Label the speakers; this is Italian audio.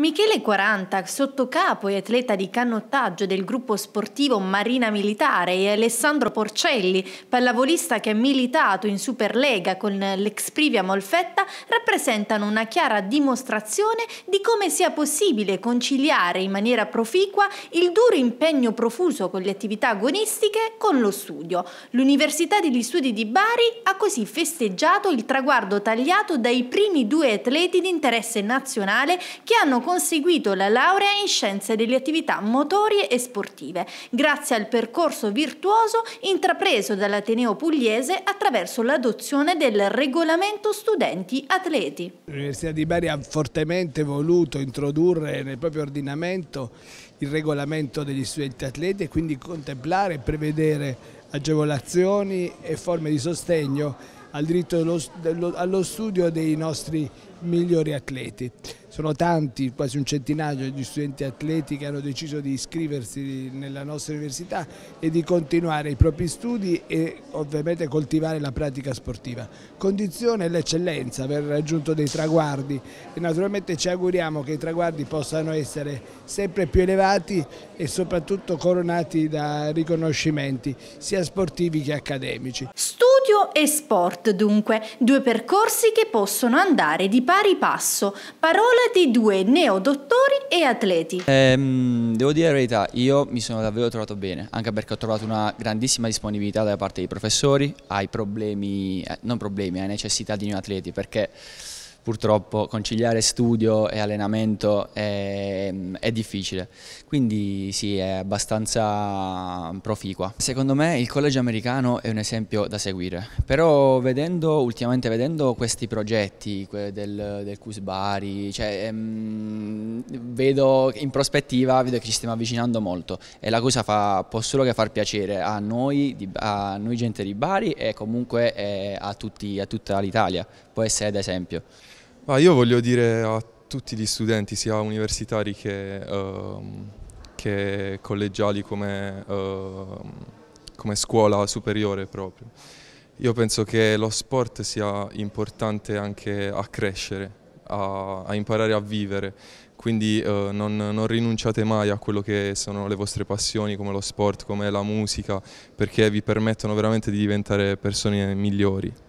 Speaker 1: Michele 40, sottocapo e atleta di canottaggio del gruppo sportivo Marina Militare e Alessandro Porcelli, pallavolista che ha militato in Superlega con l'Exprivia Molfetta, rappresentano una chiara dimostrazione di come sia possibile conciliare in maniera proficua il duro impegno profuso con le attività agonistiche con lo studio. L'Università degli Studi di Bari ha così festeggiato il traguardo tagliato dai primi due atleti di interesse nazionale che hanno conseguito la laurea in scienze delle attività motorie e sportive, grazie al percorso virtuoso intrapreso dall'Ateneo Pugliese attraverso l'adozione del regolamento studenti-atleti.
Speaker 2: L'Università di Bari ha fortemente voluto introdurre nel proprio ordinamento il regolamento degli studenti atleti e quindi contemplare e prevedere agevolazioni e forme di sostegno al diritto dello, dello, allo studio dei nostri migliori atleti. Sono tanti, quasi un centinaio di studenti atleti che hanno deciso di iscriversi nella nostra università e di continuare i propri studi e ovviamente coltivare la pratica sportiva. Condizione l'eccellenza, aver raggiunto dei traguardi e naturalmente ci auguriamo che i traguardi possano essere sempre più elevati e soprattutto coronati da riconoscimenti sia sportivi che accademici. Studi
Speaker 1: studio e sport dunque, due percorsi che possono andare di pari passo. Parola di due neodottori e atleti.
Speaker 3: Ehm, devo dire la verità, io mi sono davvero trovato bene, anche perché ho trovato una grandissima disponibilità da parte dei professori ai problemi, eh, non problemi, ai necessità di noi atleti, perché purtroppo conciliare studio e allenamento è, è, difficile, quindi sì, è abbastanza proficua. Secondo me il college americano è un esempio da seguire, però vedendo, ultimamente vedendo questi progetti del, del Cusbari, cioè, ehm, vedo in prospettiva vedo che ci stiamo avvicinando molto e la cosa fa, può solo che far piacere a noi, a noi gente di Bari e comunque eh, a, tutti, a tutta l'Italia, può essere ad esempio.
Speaker 4: Ah, io voglio dire a tutti gli studenti, sia universitari che, uh, che collegiali come, uh, come scuola superiore proprio. Io penso che lo sport sia importante anche a crescere, a, a imparare a vivere, quindi eh, non, non, rinunciate mai a quello che sono le vostre passioni come lo sport, come la musica, perché vi permettono veramente di diventare persone migliori.